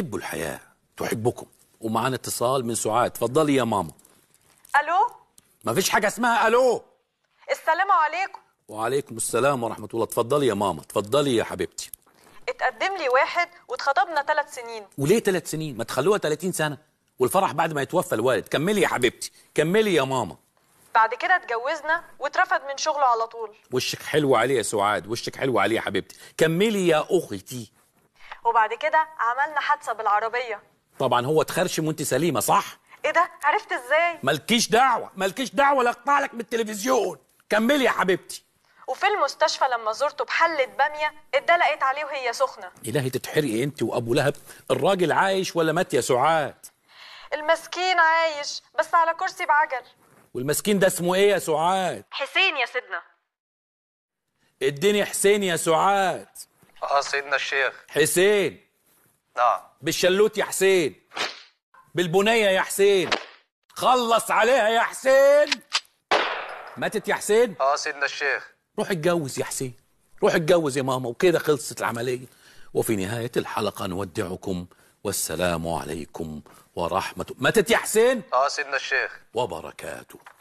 تحبوا الحياة تحبكم ومعانا اتصال من سعاد تفضلي يا ماما الو ما فيش حاجة اسمها الو السلام عليكم وعليكم السلام ورحمة الله تفضلي يا ماما تفضلي يا حبيبتي اتقدم لي واحد واتخطبنا ثلاث سنين وليه ثلاث سنين ما تخلوها 30 سنة والفرح بعد ما يتوفى الوالد كملي يا حبيبتي كملي يا ماما بعد كده اتجوزنا واترفد من شغله على طول وشك حلو عليه يا سعاد وشك حلو عليه يا حبيبتي كملي يا اختي وبعد كده عملنا حادثه بالعربيه طبعا هو اتخرشم وانت سليمه صح ايه ده عرفت ازاي مالكيش دعوه مالكيش دعوه لا لك من التلفزيون كملي يا حبيبتي وفي المستشفى لما زرته بحلة بامية اتدلقت عليه وهي سخنة إلهي تتحرقي أنت وأبو لهب الراجل عايش ولا مات يا سعاد المسكين عايش بس على كرسي بعجل والمسكين ده اسمه إيه يا سعاد حسين يا سيدنا اديني حسين يا سعاد اه سيدنا الشيخ حسين نعم بالشلوت يا حسين بالبنيه يا حسين خلص عليها يا حسين ماتت يا حسين اه سيدنا الشيخ روح اتجوز يا حسين روح اتجوز يا ماما وكده خلصت العمليه وفي نهايه الحلقه نودعكم والسلام عليكم ورحمه ماتت يا حسين اه سيدنا الشيخ وبركاته